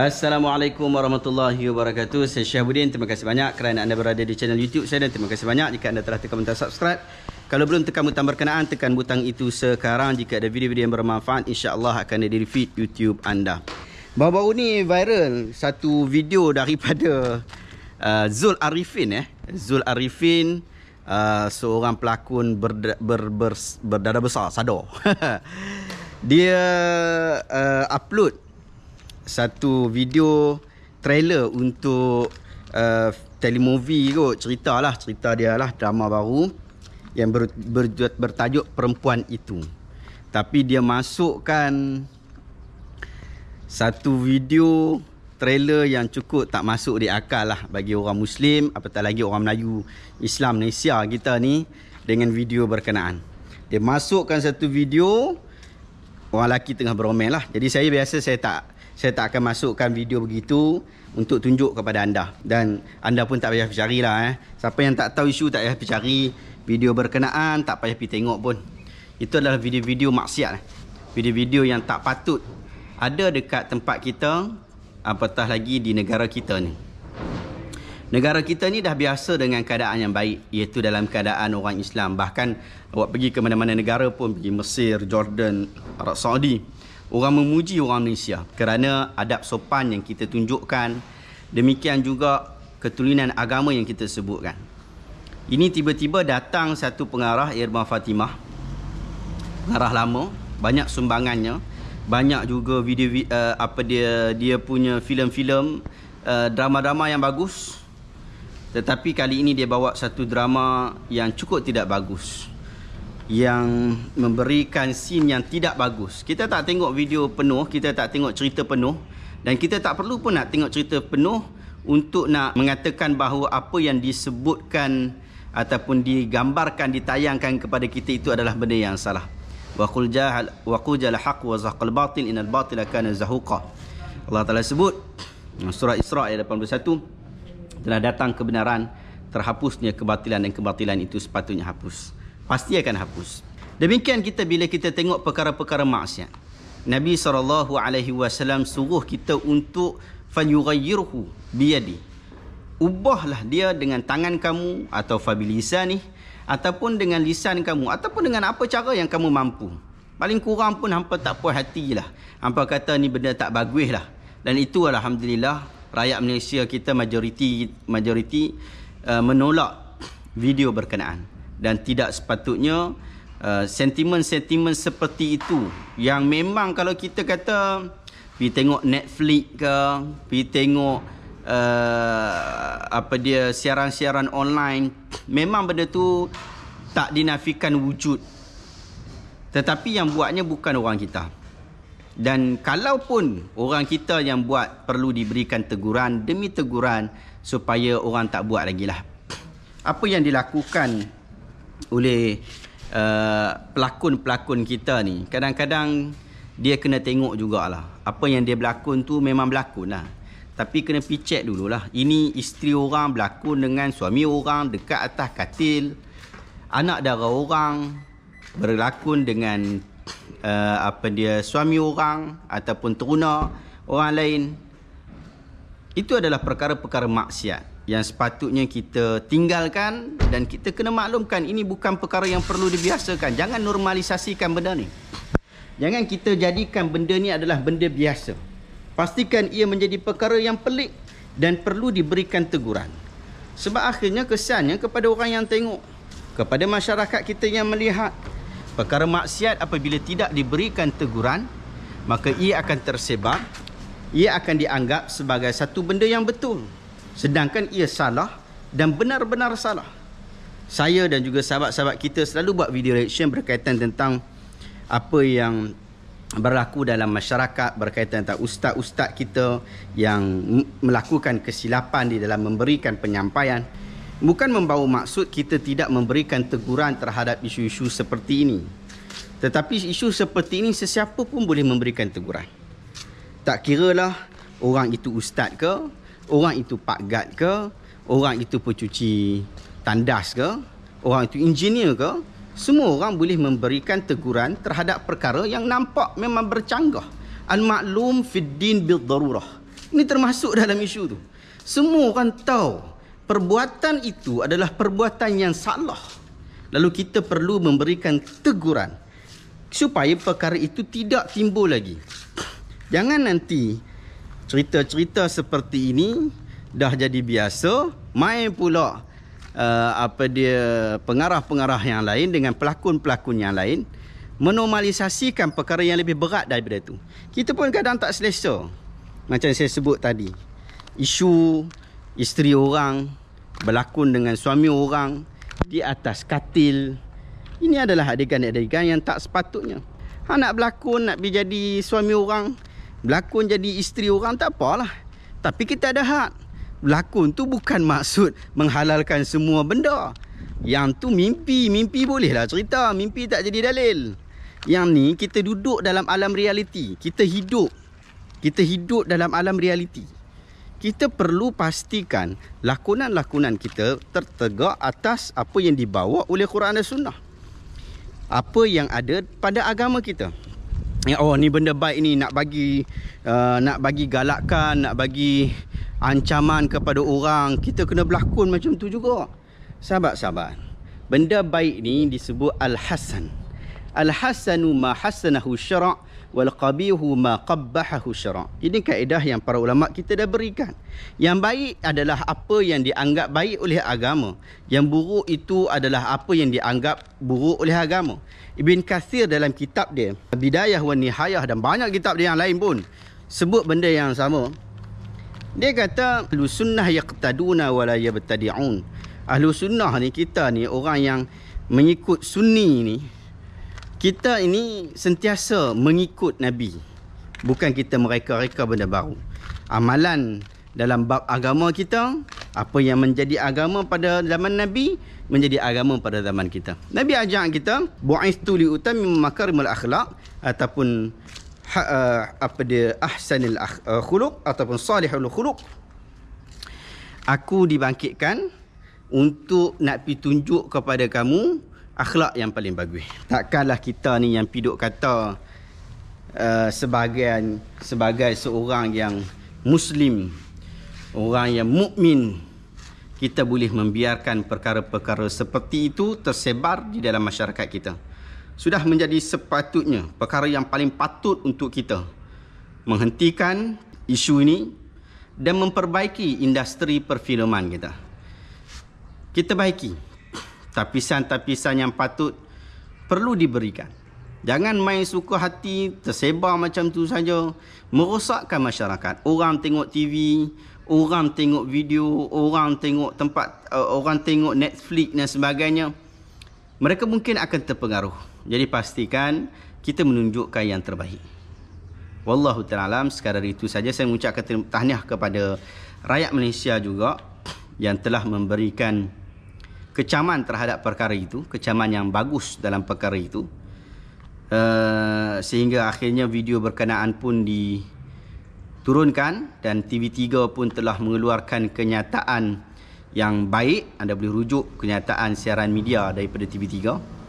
Assalamualaikum warahmatullahi wabarakatuh. Saya Syah Terima kasih banyak kerana anda berada di channel YouTube saya dan terima kasih banyak jika anda telah tekan butang subscribe. Kalau belum tekan butang berkenaan, tekan butang itu sekarang jika ada video-video yang bermanfaat, insya-Allah akan ada di feed YouTube anda. Baru-baru ni viral satu video daripada uh, Zul Arifin eh. Zul Arifin uh, seorang pelakon berda, ber, ber, ber, berdada besar, sado. Dia uh, upload satu video trailer untuk uh, telemovie kot cerita lah cerita dia lah drama baru yang ber, ber, ber, bertajuk perempuan itu tapi dia masukkan satu video trailer yang cukup tak masuk di akal lah bagi orang muslim apatah lagi orang Melayu Islam Malaysia kita ni dengan video berkenaan dia masukkan satu video orang lelaki tengah beromel lah jadi saya biasa saya tak saya tak akan masukkan video begitu untuk tunjuk kepada anda dan anda pun tak payah pergi lah eh siapa yang tak tahu isu tak payah pergi video berkenaan tak payah pergi tengok pun itu adalah video-video maksiat eh. video-video yang tak patut ada dekat tempat kita apatah lagi di negara kita ni Negara kita ni dah biasa dengan keadaan yang baik iaitu dalam keadaan orang Islam. Bahkan awak pergi ke mana-mana negara pun pergi Mesir, Jordan, Arab Saudi orang memuji orang Malaysia kerana adab sopan yang kita tunjukkan demikian juga ketulinan agama yang kita sebutkan ini tiba-tiba datang satu pengarah Irma Fatimah pengarah lama banyak sumbangannya banyak juga video uh, apa dia dia punya filem-filem uh, drama-drama yang bagus tetapi kali ini dia bawa satu drama yang cukup tidak bagus yang memberikan scene yang tidak bagus. Kita tak tengok video penuh, kita tak tengok cerita penuh dan kita tak perlu pun nak tengok cerita penuh untuk nak mengatakan bahawa apa yang disebutkan ataupun digambarkan ditayangkan kepada kita itu adalah benda yang salah. Wa qul jahal wa qul jal haqq wa zaqal batil inal batila kana zahuqa. Allah Taala sebut surah Isra ayat 81 telah datang kebenaran terhapusnya kebatilan dan kebatilan itu sepatutnya hapus pasti akan hapus. Demikian kita bila kita tengok perkara-perkara maksiat. Nabi saw. alaihi wasallam suruh kita untuk fayughayyirhu biyadi. Ubahlah dia dengan tangan kamu atau fabilisan ni ataupun dengan lisan kamu ataupun dengan apa cara yang kamu mampu. Paling kurang pun hampa tak puas hatilah. Hampa kata ni benda tak bagus lah. Dan itu alhamdulillah rakyat Malaysia kita majoriti majoriti uh, menolak video berkenaan dan tidak sepatutnya uh, sentimen-sentimen seperti itu yang memang kalau kita kata pergi tengok Netflix ke, pergi tengok uh, apa dia siaran-siaran online, memang benda tu tak dinafikan wujud. Tetapi yang buatnya bukan orang kita. Dan kalaupun orang kita yang buat perlu diberikan teguran demi teguran supaya orang tak buat lagi lah. Apa yang dilakukan oleh uh, pelakon-pelakon kita ni kadang-kadang dia kena tengok jugalah apa yang dia berlakon tu memang berlakon lah tapi kena picek dululah ini isteri orang berlakon dengan suami orang dekat atas katil anak dara orang berlakon dengan uh, apa dia suami orang ataupun teruna orang lain itu adalah perkara-perkara maksiat yang sepatutnya kita tinggalkan dan kita kena maklumkan ini bukan perkara yang perlu dibiasakan. Jangan normalisasikan benda ni. Jangan kita jadikan benda ni adalah benda biasa. Pastikan ia menjadi perkara yang pelik dan perlu diberikan teguran. Sebab akhirnya kesannya kepada orang yang tengok, kepada masyarakat kita yang melihat perkara maksiat apabila tidak diberikan teguran, maka ia akan tersebar, ia akan dianggap sebagai satu benda yang betul sedangkan ia salah dan benar-benar salah saya dan juga sahabat-sahabat kita selalu buat video reaction berkaitan tentang apa yang berlaku dalam masyarakat berkaitan tentang ustaz-ustaz kita yang melakukan kesilapan di dalam memberikan penyampaian bukan membawa maksud kita tidak memberikan teguran terhadap isu-isu seperti ini tetapi isu seperti ini sesiapa pun boleh memberikan teguran tak kiralah orang itu ustaz ke orang itu park guard ke, orang itu pencuci tandas ke, orang itu engineer ke, semua orang boleh memberikan teguran terhadap perkara yang nampak memang bercanggah. Al-ma'lum fiddin bil darurah. Ini termasuk dalam isu tu. Semua kan tahu perbuatan itu adalah perbuatan yang salah. Lalu kita perlu memberikan teguran supaya perkara itu tidak timbul lagi. Jangan nanti cerita-cerita seperti ini dah jadi biasa main pula uh, apa dia pengarah-pengarah yang lain dengan pelakon-pelakon yang lain menormalisasikan perkara yang lebih berat daripada itu kita pun kadang tak selesa macam saya sebut tadi isu isteri orang berlakon dengan suami orang di atas katil ini adalah adegan-adegan yang tak sepatutnya ha, nak berlakon nak jadi suami orang Berlakon jadi isteri orang tak apalah. Tapi kita ada hak. Berlakon tu bukan maksud menghalalkan semua benda. Yang tu mimpi, mimpi bolehlah cerita. Mimpi tak jadi dalil. Yang ni kita duduk dalam alam realiti. Kita hidup. Kita hidup dalam alam realiti. Kita perlu pastikan lakonan-lakonan kita tertegak atas apa yang dibawa oleh Quran dan Sunnah. Apa yang ada pada agama kita. Ya, oh ni benda baik ni nak bagi uh, nak bagi galakkan nak bagi ancaman kepada orang kita kena berlakon macam tu juga sahabat-sahabat benda baik ni disebut al-hasan al-hasanu ma hasanahu syara' wal qabihu ma qabbahahu syara. Ini kaedah yang para ulama kita dah berikan. Yang baik adalah apa yang dianggap baik oleh agama. Yang buruk itu adalah apa yang dianggap buruk oleh agama. Ibn Kathir dalam kitab dia, Bidayah wa Nihayah dan banyak kitab dia yang lain pun sebut benda yang sama. Dia kata, Ahlu sunnah yaqtaduna wa la yabtadi'un. Ahlu sunnah ni kita ni orang yang mengikut sunni ni kita ini sentiasa mengikut Nabi. Bukan kita mereka-reka benda baru. Amalan dalam bab agama kita, apa yang menjadi agama pada zaman Nabi, menjadi agama pada zaman kita. Nabi ajak kita, bu'istu li utami makarimul akhlak ataupun ha, uh, apa dia ahsanil uh, khuluq ataupun salihul khuluk. Aku dibangkitkan untuk nak pi tunjuk kepada kamu akhlak yang paling bagus. Takkanlah kita ni yang piduk kata uh, eh, sebagai sebagai seorang yang muslim, orang yang mukmin kita boleh membiarkan perkara-perkara seperti itu tersebar di dalam masyarakat kita. Sudah menjadi sepatutnya perkara yang paling patut untuk kita menghentikan isu ini dan memperbaiki industri perfilman kita. Kita baiki tapisan-tapisan yang patut perlu diberikan. Jangan main suka hati tersebar macam tu saja merosakkan masyarakat. Orang tengok TV, orang tengok video, orang tengok tempat uh, orang tengok Netflix dan sebagainya. Mereka mungkin akan terpengaruh. Jadi pastikan kita menunjukkan yang terbaik. Wallahu taala sekadar itu saja saya mengucapkan tahniah kepada rakyat Malaysia juga yang telah memberikan kecaman terhadap perkara itu, kecaman yang bagus dalam perkara itu. Uh, sehingga akhirnya video berkenaan pun diturunkan dan TV3 pun telah mengeluarkan kenyataan yang baik. Anda boleh rujuk kenyataan siaran media daripada TV3.